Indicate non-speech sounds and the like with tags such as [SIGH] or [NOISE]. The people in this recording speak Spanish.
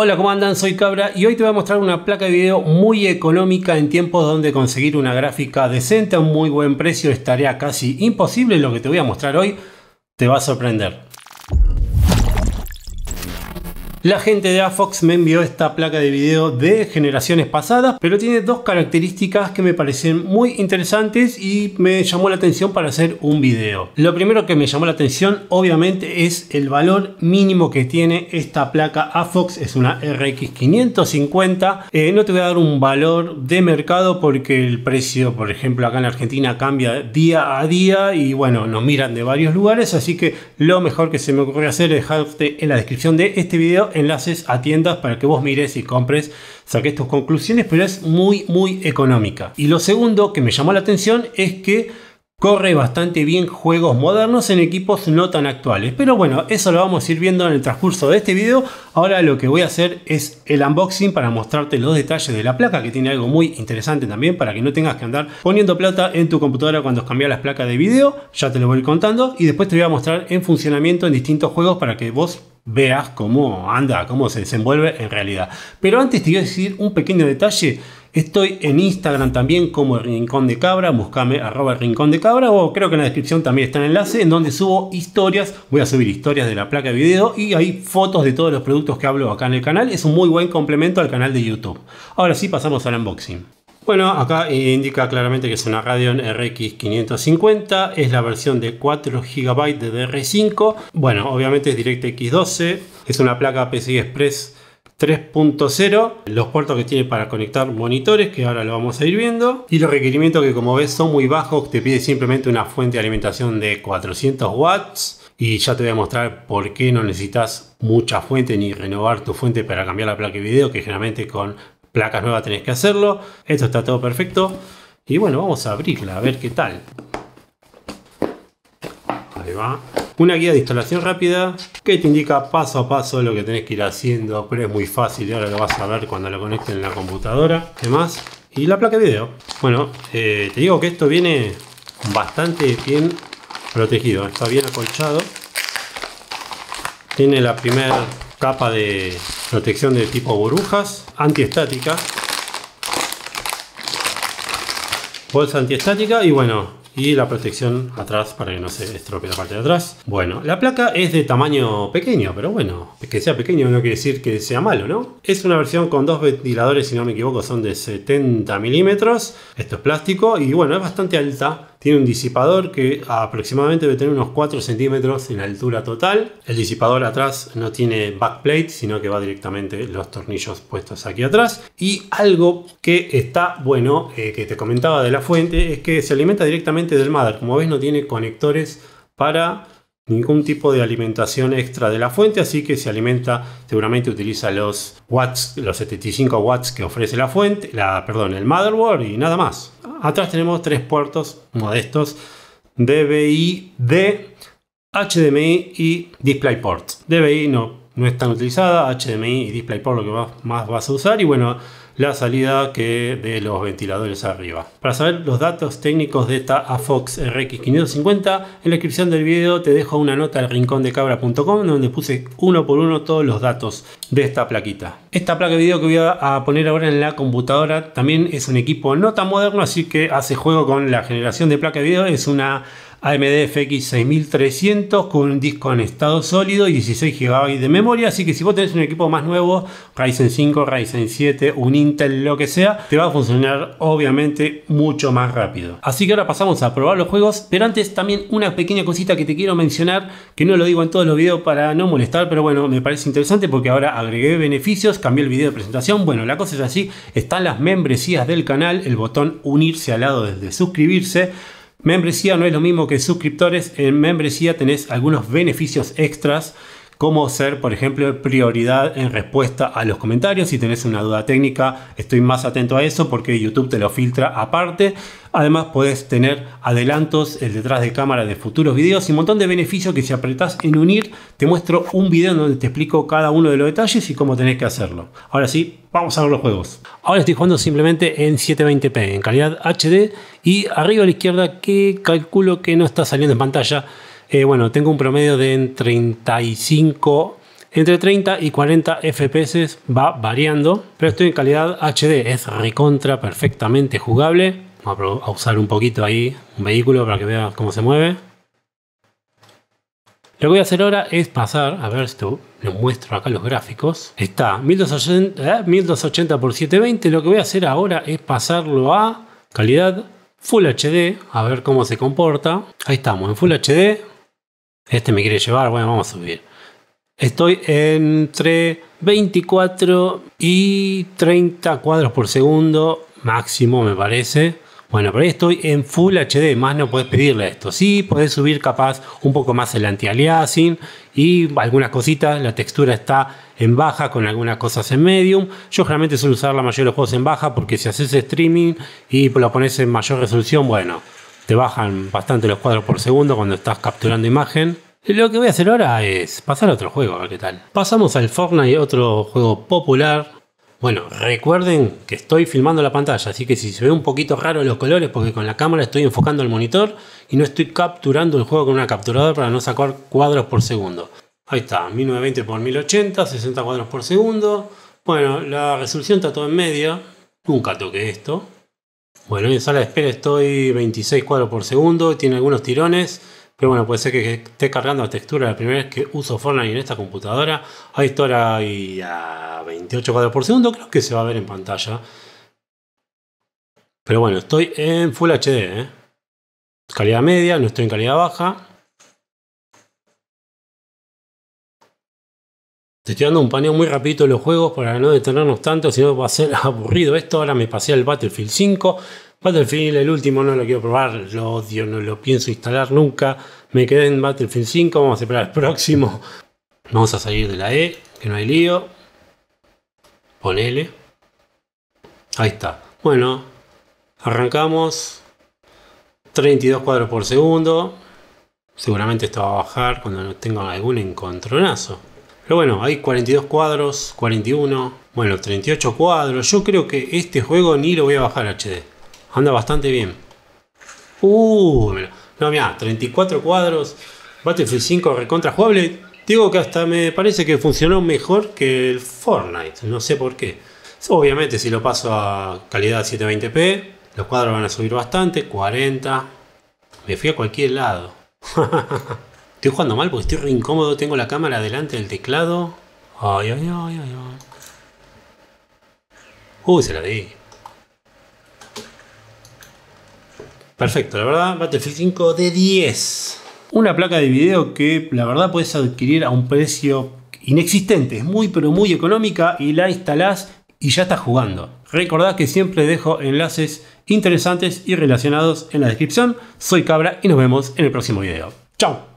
Hola, ¿cómo andan? Soy Cabra y hoy te voy a mostrar una placa de video muy económica en tiempos donde conseguir una gráfica decente a un muy buen precio estaría casi imposible. Lo que te voy a mostrar hoy te va a sorprender. La gente de AFOX me envió esta placa de video de generaciones pasadas, pero tiene dos características que me parecen muy interesantes y me llamó la atención para hacer un video. Lo primero que me llamó la atención obviamente es el valor mínimo que tiene esta placa AFOX, es una RX 550. Eh, no te voy a dar un valor de mercado porque el precio, por ejemplo, acá en Argentina cambia día a día y bueno, nos miran de varios lugares, así que lo mejor que se me ocurre hacer es dejarte en la descripción de este video enlaces a tiendas para que vos mires y compres, saques tus conclusiones, pero es muy, muy económica. Y lo segundo que me llamó la atención es que corre bastante bien juegos modernos en equipos no tan actuales. Pero bueno, eso lo vamos a ir viendo en el transcurso de este video. Ahora lo que voy a hacer es el unboxing para mostrarte los detalles de la placa, que tiene algo muy interesante también para que no tengas que andar poniendo plata en tu computadora cuando cambias las placas de video. Ya te lo voy contando y después te voy a mostrar en funcionamiento en distintos juegos para que vos veas cómo anda, cómo se desenvuelve en realidad. Pero antes te voy a decir un pequeño detalle. Estoy en Instagram también como el Rincón de Cabra, búscame arroba el Rincón de Cabra o creo que en la descripción también está el enlace en donde subo historias, voy a subir historias de la placa de video y hay fotos de todos los productos que hablo acá en el canal, es un muy buen complemento al canal de YouTube. Ahora sí pasamos al unboxing. Bueno, acá indica claramente que es una Radeon RX 550, es la versión de 4 GB de DR5. Bueno, obviamente es DirectX 12, es una placa PCI Express 3.0, los puertos que tiene para conectar monitores, que ahora lo vamos a ir viendo, y los requerimientos que como ves son muy bajos, te pide simplemente una fuente de alimentación de 400 watts, y ya te voy a mostrar por qué no necesitas mucha fuente ni renovar tu fuente para cambiar la placa de video, que generalmente con placas nuevas tenés que hacerlo. Esto está todo perfecto. Y bueno, vamos a abrirla, a ver qué tal. Ahí va. Una guía de instalación rápida que te indica paso a paso lo que tenés que ir haciendo, pero es muy fácil y ahora lo vas a ver cuando lo conecten en la computadora. Además, Y la placa de video. Bueno, eh, te digo que esto viene bastante bien protegido, está bien acolchado. Tiene la primera capa de, protección de tipo burbujas, antiestática, bolsa antiestática y bueno, y la protección atrás para que no se estropee la parte de atrás. Bueno, la placa es de tamaño pequeño, pero bueno, que sea pequeño no quiere decir que sea malo, ¿no? Es una versión con dos ventiladores, si no me equivoco, son de 70 milímetros. Esto es plástico y bueno, es bastante alta tiene un disipador que aproximadamente debe tener unos 4 centímetros en altura total. El disipador atrás no tiene backplate, sino que va directamente los tornillos puestos aquí atrás. Y algo que está bueno, eh, que te comentaba de la fuente, es que se alimenta directamente del mother. Como ves, no tiene conectores para ningún tipo de alimentación extra de la fuente, así que se alimenta, seguramente utiliza los watts, los 75 watts que ofrece la fuente, la, perdón, el motherboard y nada más. Atrás tenemos tres puertos mm. modestos, DBI, D, HDMI y DisplayPort. DBI no, no es tan utilizada, HDMI y DisplayPort lo que más, más vas a usar y bueno, la salida que de los ventiladores arriba. Para saber los datos técnicos de esta AFOX RX550, en la descripción del video te dejo una nota al rincón de cabra.com donde puse uno por uno todos los datos de esta plaquita. Esta placa de video que voy a poner ahora en la computadora también es un equipo no tan moderno, así que hace juego con la generación de placa de video. Es una AMD FX 6300 con un disco en estado sólido y 16 GB de memoria. Así que si vos tenés un equipo más nuevo, Ryzen 5, Ryzen 7, un Intel, lo que sea, te va a funcionar obviamente mucho más rápido. Así que ahora pasamos a probar los juegos, pero antes también una pequeña cosita que te quiero mencionar, que no lo digo en todos los videos para no molestar, pero bueno, me parece interesante porque ahora agregué beneficios, cambié el video de presentación. Bueno, la cosa es así, están las membresías del canal, el botón unirse al lado desde suscribirse. Membresía no es lo mismo que suscriptores. En membresía tenés algunos beneficios extras cómo ser, por ejemplo, prioridad en respuesta a los comentarios. Si tenés una duda técnica, estoy más atento a eso porque YouTube te lo filtra aparte. Además, podés tener adelantos, el detrás de cámara de futuros videos y un montón de beneficios que si apretás en unir, te muestro un video en donde te explico cada uno de los detalles y cómo tenés que hacerlo. Ahora sí, vamos a ver los juegos. Ahora estoy jugando simplemente en 720p, en calidad HD y arriba a la izquierda que calculo que no está saliendo en pantalla eh, bueno, tengo un promedio de 35, entre 30 y 40 FPS, va variando, pero estoy en calidad HD, es recontra perfectamente jugable. Vamos a usar un poquito ahí un vehículo para que vea cómo se mueve. Lo que voy a hacer ahora es pasar, a ver esto, les muestro acá los gráficos. Está 1280, x eh, por 720. Lo que voy a hacer ahora es pasarlo a calidad Full HD, a ver cómo se comporta. Ahí estamos, en Full HD, este me quiere llevar, bueno, vamos a subir. Estoy entre 24 y 30 cuadros por segundo, máximo me parece. Bueno, pero estoy en Full HD, más no puedes pedirle esto. Sí, puedes subir capaz un poco más el anti-aliasing y algunas cositas. La textura está en baja con algunas cosas en medium. Yo generalmente suelo usar la mayoría de los juegos en baja porque si haces streaming y lo pones en mayor resolución, bueno, te bajan bastante los cuadros por segundo cuando estás capturando imagen. lo que voy a hacer ahora es pasar a otro juego, a ver qué tal. Pasamos al Fortnite, otro juego popular. Bueno, recuerden que estoy filmando la pantalla, así que si se ve un poquito raro los colores, porque con la cámara estoy enfocando el monitor y no estoy capturando el juego con una capturadora para no sacar cuadros por segundo. Ahí está, 1920x1080, 60 cuadros por segundo. Bueno, la resolución está todo en media. Nunca toqué esto. Bueno, en sala de espera estoy 26 cuadros por segundo, tiene algunos tirones, pero bueno, puede ser que esté cargando la textura la primera vez que uso Fortnite en esta computadora. Ahí estoy y a 28 cuadros por segundo, creo que se va a ver en pantalla. Pero bueno, estoy en Full HD, ¿eh? calidad media, no estoy en calidad baja. Te estoy dando un paneo muy rapidito de los juegos para no detenernos tanto, si no va a ser [LAUGHS] aburrido esto. Ahora me pasé al Battlefield 5. Battlefield, el último, no lo quiero probar, lo odio, no lo pienso instalar nunca. Me quedé en Battlefield 5, vamos a esperar el próximo. [LAUGHS] Vamos a salir de la E, que no hay lío. Ponele. Ahí está. Bueno, arrancamos. 32 cuadros por segundo. Seguramente esto va a bajar cuando no tenga algún encontronazo. Pero bueno, hay 42 cuadros, 41, bueno, 38 cuadros. Yo creo que este juego ni lo voy a bajar HD. Anda bastante bien. Uh, no, mira, 34 cuadros. Battlefield 5 recontra jugable. Digo que hasta me parece que funcionó mejor que el Fortnite. No sé por qué. Obviamente si lo paso a calidad 720p, los cuadros van a subir bastante. 40. Me fui a cualquier lado. [LAUGHS] Estoy jugando mal porque estoy re incómodo. Tengo la cámara delante del teclado. Ay, ay, ay, ay, ay. Uy, se la di. Perfecto, la verdad, Battlefield 5 de 10. Una placa de video que la verdad puedes adquirir a un precio inexistente. Es muy, pero muy económica y la instalás y ya estás jugando. Recordad que siempre dejo enlaces interesantes y relacionados en la descripción. Soy Cabra y nos vemos en el próximo video. ¡Chao!